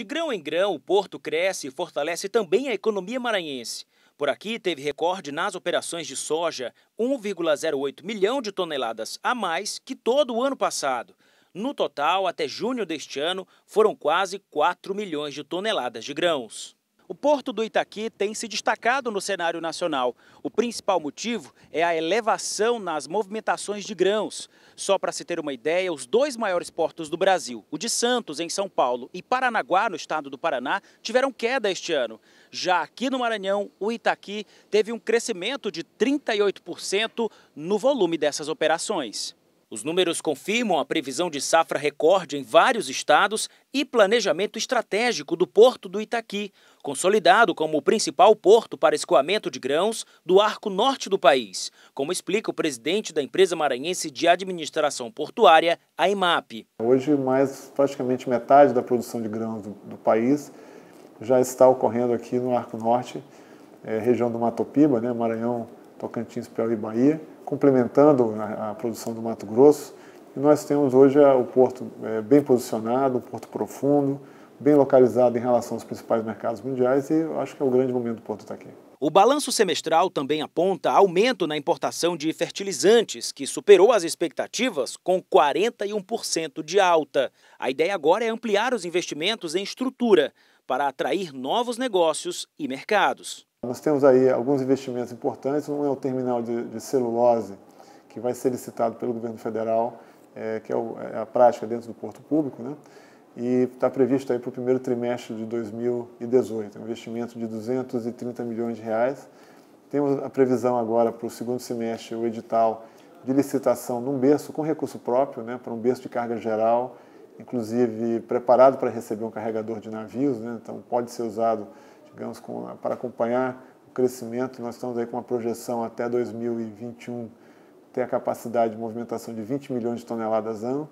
De grão em grão, o porto cresce e fortalece também a economia maranhense. Por aqui, teve recorde nas operações de soja, 1,08 milhão de toneladas a mais que todo o ano passado. No total, até junho deste ano, foram quase 4 milhões de toneladas de grãos. O Porto do Itaqui tem se destacado no cenário nacional. O principal motivo é a elevação nas movimentações de grãos. Só para se ter uma ideia, os dois maiores portos do Brasil, o de Santos, em São Paulo, e Paranaguá, no estado do Paraná, tiveram queda este ano. Já aqui no Maranhão, o Itaqui teve um crescimento de 38% no volume dessas operações. Os números confirmam a previsão de safra recorde em vários estados e planejamento estratégico do Porto do Itaqui, consolidado como o principal porto para escoamento de grãos do arco norte do país, como explica o presidente da empresa maranhense de administração portuária, a IMAP. Hoje, mais praticamente metade da produção de grãos do, do país já está ocorrendo aqui no arco norte, é, região do Matopiba, né, Maranhão Tocantins, Piauí e Bahia, complementando a, a, produção do Mato Grosso. E nós temos hoje o porto é, bem posicionado, um porto profundo, bem localizado em relação aos principais mercados mundiais e eu acho que é o grande momento do porto estar tá aqui. O balanço semestral também aponta aumento na importação de fertilizantes, que superou as expectativas com 41% de alta. A ideia agora é ampliar os investimentos em estrutura para atrair novos negócios e mercados. Nós temos aí alguns investimentos importantes. Um é o terminal de, de celulose, que vai ser licitado pelo governo federal, é, que é, o, é, a prática dentro do porto público, né? e está previsto para o primeiro trimestre de 2018, é um investimento de 230 milhões de reais. Temos a previsão agora para o segundo semestre, o edital de licitação num berço com recurso próprio, né, para um berço de carga geral, inclusive preparado para receber um carregador de navios, né, então pode ser usado digamos, com, para acompanhar o crescimento. Nós estamos aí com uma projeção até 2021 ter a capacidade de movimentação de 20 milhões de toneladas ano.